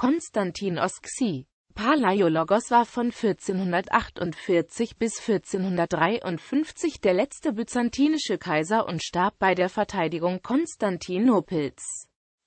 Konstantinos Xi. Palaiologos war von 1448 bis 1453 der letzte byzantinische Kaiser und starb bei der Verteidigung Konstantinopels.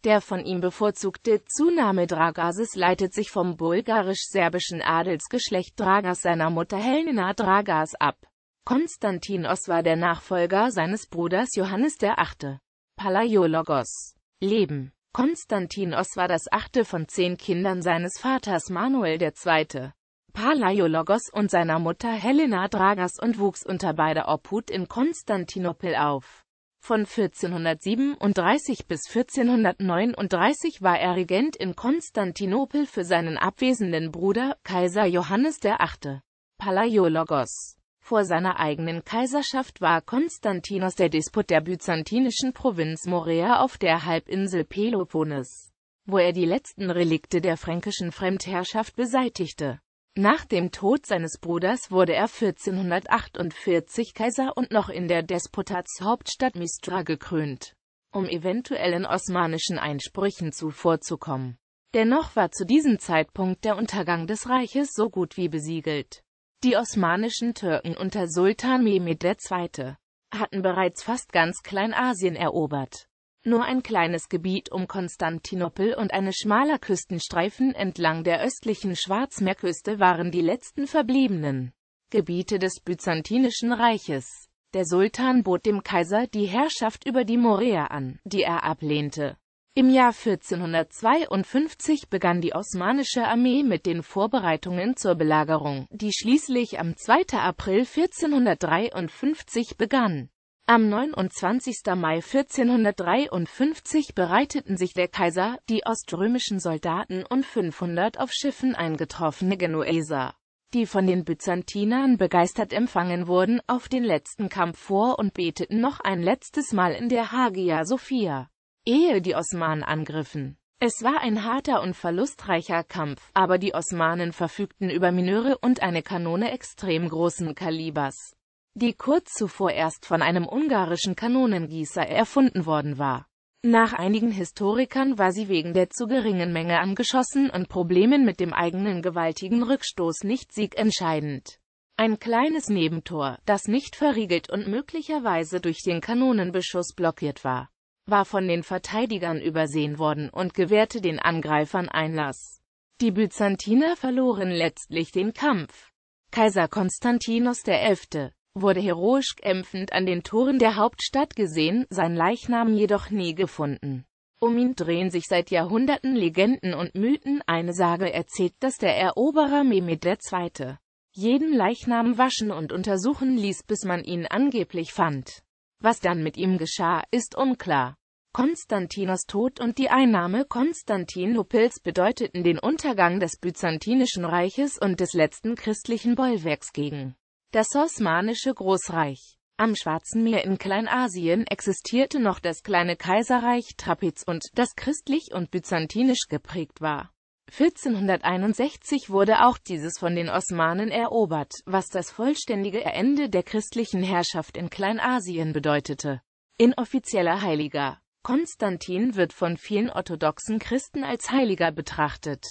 Der von ihm bevorzugte Zunahme Dragases leitet sich vom bulgarisch-serbischen Adelsgeschlecht Dragas seiner Mutter Helena Dragas ab. Konstantinos war der Nachfolger seines Bruders Johannes VIII. Palaiologos Leben Konstantinos war das achte von zehn Kindern seines Vaters Manuel II. Palaiologos und seiner Mutter Helena Dragas und wuchs unter beider Obhut in Konstantinopel auf. Von 1437 bis 1439 war er Regent in Konstantinopel für seinen abwesenden Bruder, Kaiser Johannes VIII. Palaiologos vor seiner eigenen Kaiserschaft war Konstantinos der Despot der byzantinischen Provinz Morea auf der Halbinsel Peloponnes, wo er die letzten Relikte der fränkischen Fremdherrschaft beseitigte. Nach dem Tod seines Bruders wurde er 1448 Kaiser und noch in der Despotatshauptstadt Mistra gekrönt, um eventuellen osmanischen Einsprüchen zuvorzukommen. Dennoch war zu diesem Zeitpunkt der Untergang des Reiches so gut wie besiegelt. Die osmanischen Türken unter Sultan Mehmed II. hatten bereits fast ganz Kleinasien erobert. Nur ein kleines Gebiet um Konstantinopel und eine schmaler Küstenstreifen entlang der östlichen Schwarzmeerküste waren die letzten verbliebenen Gebiete des Byzantinischen Reiches. Der Sultan bot dem Kaiser die Herrschaft über die Morea an, die er ablehnte. Im Jahr 1452 begann die osmanische Armee mit den Vorbereitungen zur Belagerung, die schließlich am 2. April 1453 begann. Am 29. Mai 1453 bereiteten sich der Kaiser, die oströmischen Soldaten und 500 auf Schiffen eingetroffene Genueser, die von den Byzantinern begeistert empfangen wurden, auf den letzten Kampf vor und beteten noch ein letztes Mal in der Hagia Sophia ehe die Osmanen angriffen. Es war ein harter und verlustreicher Kampf, aber die Osmanen verfügten über Minöre und eine Kanone extrem großen Kalibers, die kurz zuvor erst von einem ungarischen Kanonengießer erfunden worden war. Nach einigen Historikern war sie wegen der zu geringen Menge an Geschossen und Problemen mit dem eigenen gewaltigen Rückstoß nicht siegentscheidend. Ein kleines Nebentor, das nicht verriegelt und möglicherweise durch den Kanonenbeschuss blockiert war, war von den Verteidigern übersehen worden und gewährte den Angreifern Einlass. Die Byzantiner verloren letztlich den Kampf. Kaiser Konstantinos XI. wurde heroisch kämpfend an den Toren der Hauptstadt gesehen, sein Leichnam jedoch nie gefunden. Um ihn drehen sich seit Jahrhunderten Legenden und Mythen, eine Sage erzählt, dass der Eroberer Mehmed II jeden Leichnam waschen und untersuchen ließ, bis man ihn angeblich fand. Was dann mit ihm geschah, ist unklar. Konstantinos Tod und die Einnahme Konstantinopels bedeuteten den Untergang des Byzantinischen Reiches und des letzten christlichen Bollwerks gegen das Osmanische Großreich. Am Schwarzen Meer in Kleinasien existierte noch das kleine Kaiserreich Trapez und das christlich und byzantinisch geprägt war. 1461 wurde auch dieses von den Osmanen erobert, was das vollständige Ende der christlichen Herrschaft in Kleinasien bedeutete. Inoffizieller Heiliger Konstantin wird von vielen orthodoxen Christen als Heiliger betrachtet.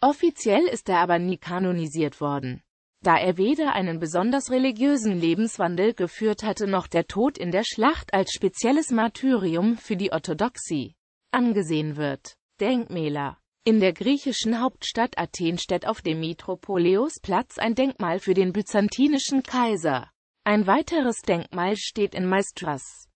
Offiziell ist er aber nie kanonisiert worden, da er weder einen besonders religiösen Lebenswandel geführt hatte noch der Tod in der Schlacht als spezielles Martyrium für die Orthodoxie angesehen wird. Denkmäler in der griechischen Hauptstadt Athen steht auf dem Metropoleosplatz ein Denkmal für den byzantinischen Kaiser. Ein weiteres Denkmal steht in Maestras.